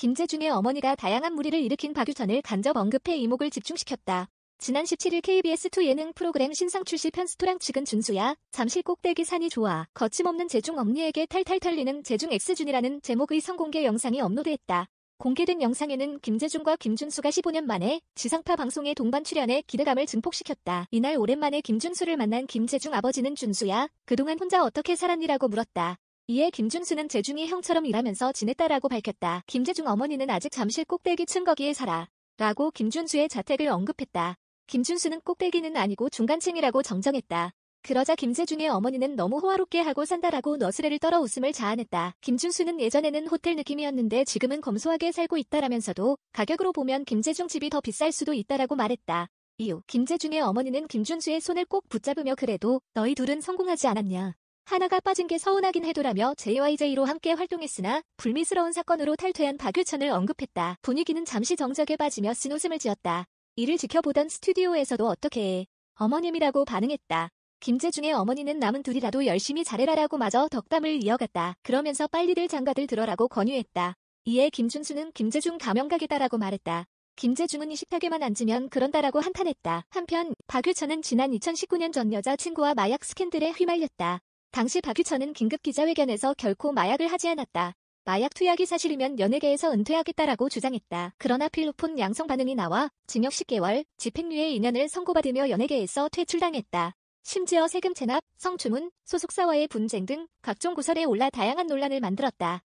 김재중의 어머니가 다양한 무리를 일으킨 박유천을 간접 언급해 이목을 집중시켰다. 지난 17일 KBS2 예능 프로그램 신상 출시 편스토랑 측은 준수야, 잠실 꼭대기 산이 좋아, 거침없는 재중 엄니에게 탈탈 털리는 재중 X준이라는 제목의 성공개 영상이 업로드했다. 공개된 영상에는 김재중과 김준수가 15년 만에 지상파 방송에 동반 출연해 기대감을 증폭시켰다. 이날 오랜만에 김준수를 만난 김재중 아버지는 준수야, 그동안 혼자 어떻게 살았니라고 물었다. 이에 김준수는 재중이 형처럼 일하면서 지냈다라고 밝혔다. 김재중 어머니는 아직 잠실 꼭대기 층 거기에 살아. 라고 김준수의 자택을 언급했다. 김준수는 꼭대기는 아니고 중간층이라고 정정했다. 그러자 김재중의 어머니는 너무 호화롭게 하고 산다라고 너스레를 떨어 웃음을 자아냈다. 김준수는 예전에는 호텔 느낌이었는데 지금은 검소하게 살고 있다라면서도 가격으로 보면 김재중 집이 더 비쌀 수도 있다라고 말했다. 이후 김재중의 어머니는 김준수의 손을 꼭 붙잡으며 그래도 너희 둘은 성공하지 않았냐. 하나가 빠진 게 서운하긴 해도라며 JYJ로 함께 활동했으나 불미스러운 사건으로 탈퇴한 박유천을 언급했다. 분위기는 잠시 정적에 빠지며 쓴웃음을 지었다. 이를 지켜보던 스튜디오에서도 어떻게 해. 어머님이라고 반응했다. 김재중의 어머니는 남은 둘이라도 열심히 잘해라라고 마저 덕담을 이어갔다. 그러면서 빨리들 장가들 들어라고 권유했다. 이에 김준수는 김재중 감염 각이다라고 말했다. 김재중은 이 식탁에만 앉으면 그런다라고 한탄했다. 한편 박유천은 지난 2019년 전 여자친구와 마약 스캔들에 휘말렸다. 당시 박유천은 긴급 기자회견에서 결코 마약을 하지 않았다. 마약 투약이 사실이면 연예계에서 은퇴하겠다라고 주장했다. 그러나 필로폰 양성 반응이 나와 징역 10개월, 집행유예 2년을 선고받으며 연예계에서 퇴출당했다. 심지어 세금 체납, 성추문, 소속사와의 분쟁 등 각종 구설에 올라 다양한 논란을 만들었다.